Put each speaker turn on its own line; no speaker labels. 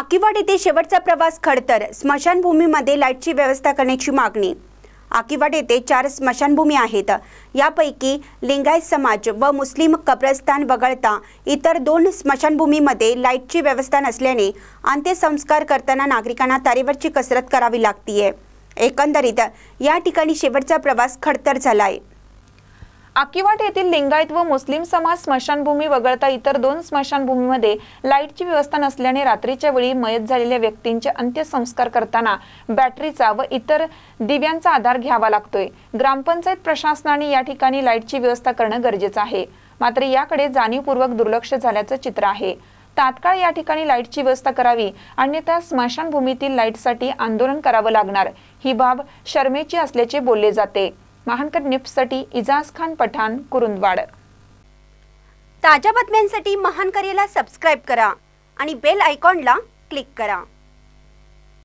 आकिवाड येथे शेवटचा प्रवास खडतर स्मशानभूमीमध्ये लाईटची व्यवस्था करण्याची मागणी आकिवाड येथे चार स्मशानभूमी आहेत यापैकी लिंगायत समाज व मुस्लिम कब्रस्तान वगळता इतर दोन स्मशानभूमीमध्ये लाईटची व्यवस्था नसल्याने अंत्यसंस्कार करताना नागरिकांना तारेवरची कसरत करावी लागतीये एकंदरीत या ठिकाणी शेवटचा प्रवास खडतर झालाय
आकिवाट येथील लिंगायत व मुस्लिम समाज स्मशानभूमी वगळता इतर दोन स्मशानभूमीमध्ये लाईटची व्यवस्था नसल्याने रात्रीच्या वेळी मयत झालेल्या व्यक्तींचे अंत्यसंस्कार करताना बॅटरीचा व इतर दिव्यांचा आधार घ्यावा लागतोय ग्रामपंचायत प्रशासनाने या ठिकाणी लाईटची व्यवस्था करणं गरजेचं आहे मात्र याकडे जाणीवपूर्वक दुर्लक्ष झाल्याचं चित्र आहे तात्काळ या ठिकाणी लाईटची व्यवस्था करावी अन्यथा स्मशानभूमीतील लाईटसाठी आंदोलन करावं लागणार ही बाब शर्मेची असल्याचे बोलले जाते महानकर न्यूजसाठी इजाज खान पठाण कुरुंदवाड
ताज्या बातम्यांसाठी महानकरेला सबस्क्राईब करा आणि बेल आयकॉनला क्लिक करा